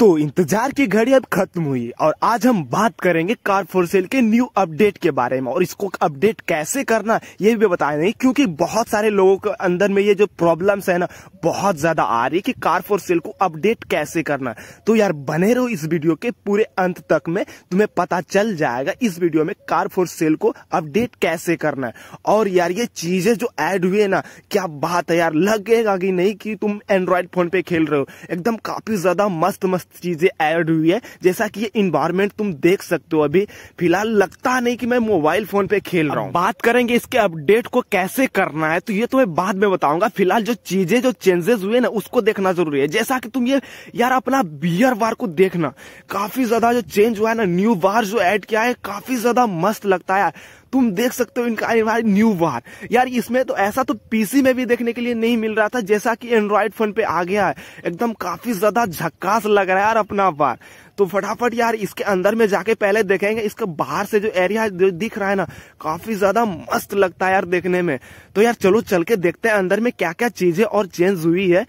तो इंतजार की घड़ी अब खत्म हुई और आज हम बात करेंगे कार फॉर सेल के न्यू अपडेट के बारे में और इसको अपडेट कैसे करना ये भी बताएंगे क्योंकि बहुत सारे लोगों के अंदर में ये जो प्रॉब्लम्स है ना बहुत ज्यादा आ रही है कि कार फॉर सेल को अपडेट कैसे करना तो यार बने रहो इस वीडियो के पूरे अंत तक में तुम्हें पता चल जाएगा इस वीडियो में कार फॉर सेल को अपडेट कैसे करना है और यार ये चीजें जो एड हुई है ना क्या बात है यार लगेगा कि नहीं कि तुम एंड्रॉयड फोन पे खेल रहे हो एकदम काफी ज्यादा मस्त मस्त चीज़ें ऐड हुई है जैसा कि ये इन्वायरमेंट तुम देख सकते हो अभी फिलहाल लगता नहीं कि मैं मोबाइल फोन पे खेल रहा हूँ बात करेंगे इसके अपडेट को कैसे करना है तो ये तुम्हें बाद में बताऊंगा फिलहाल जो चीजें जो चेंजेस हुए ना उसको देखना जरूरी है जैसा कि तुम ये यार अपना बियर वार को देखना काफी ज्यादा जो चेंज हुआ है ना न्यू वार जो एड किया है काफी ज्यादा मस्त लगता है तुम देख सकते हो इनका अनिवार्य न्यू बार यार इसमें तो ऐसा तो पीसी में भी देखने के लिए नहीं मिल रहा था जैसा कि एंड्रॉयड फोन पे आ गया है एकदम काफी ज्यादा झक्कास लग रहा है यार अपना बार तो फटाफट यार इसके अंदर में जाके पहले देखेंगे इसका बाहर से जो एरिया जो दिख रहा है ना काफी ज्यादा मस्त लगता है यार देखने में तो यार चलो चल के देखते हैं अंदर में क्या क्या चीजें और चेंज हुई है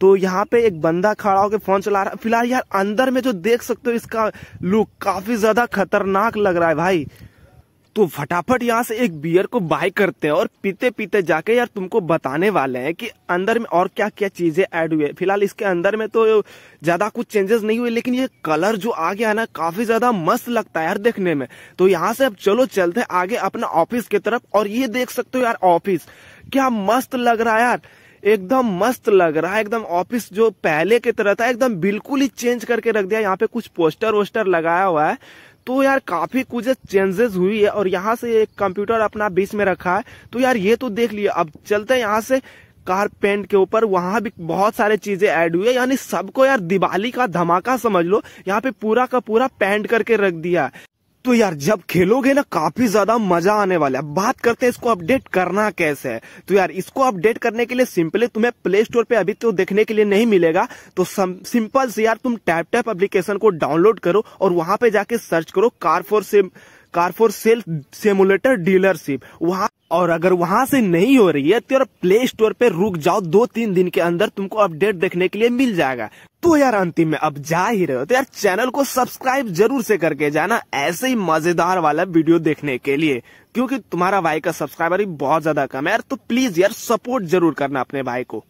तो यहाँ पे एक बंदा खड़ा होकर फोन चला रहा है फिलहाल यार अंदर में जो देख सकते हो इसका लुक काफी ज्यादा खतरनाक लग रहा है भाई तो फटाफट यहाँ से एक बियर को बाय करते हैं और पीते पीते जाके यार तुमको बताने वाले हैं कि अंदर में और क्या क्या चीजें ऐड हुई है फिलहाल इसके अंदर में तो ज्यादा कुछ चेंजेस नहीं हुए लेकिन ये कलर जो आ गया ना काफी ज्यादा मस्त लगता है यार देखने में तो यहाँ से अब चलो चलते आगे अपना ऑफिस की तरफ और ये देख सकते हो यार ऑफिस क्या मस्त लग रहा है यार एकदम मस्त लग रहा है एकदम ऑफिस जो पहले की तरह था एकदम बिल्कुल ही चेंज करके रख दिया यहाँ पे कुछ पोस्टर वोस्टर लगाया हुआ है तो यार काफी कुछ चेंजेस हुई है और यहाँ से एक कंप्यूटर अपना बीच में रखा है तो यार ये तो देख लिया अब चलते हैं यहाँ से कार पेंट के ऊपर वहां भी बहुत सारे चीजें ऐड हुई है यानी सबको यार दिवाली का धमाका समझ लो यहाँ पे पूरा का पूरा पेंट करके रख दिया है तो यार जब खेलोगे ना काफी ज्यादा मजा आने वाला है बात करते हैं इसको अपडेट करना कैसे है तो यार इसको अपडेट करने के लिए सिंपली तुम्हें प्ले स्टोर पे अभी तो देखने के लिए नहीं मिलेगा तो सिंपल से यार तुम टैप टैप एप्लीकेशन को डाउनलोड करो और वहां पे जाके सर्च करो car for sim car for self sale simulator dealership वहाँ और अगर वहां से नहीं हो रही है तो यार प्ले स्टोर पे रुक जाओ दो तीन दिन के अंदर तुमको अपडेट देखने के लिए मिल जाएगा तो यार अंतिम में अब जा ही रहे हो तो यार चैनल को सब्सक्राइब जरूर से करके जाना ऐसे ही मजेदार वाला वीडियो देखने के लिए क्योंकि तुम्हारा भाई का सब्सक्राइबर ही बहुत ज्यादा कम है यार तो प्लीज यार सपोर्ट जरूर करना अपने भाई को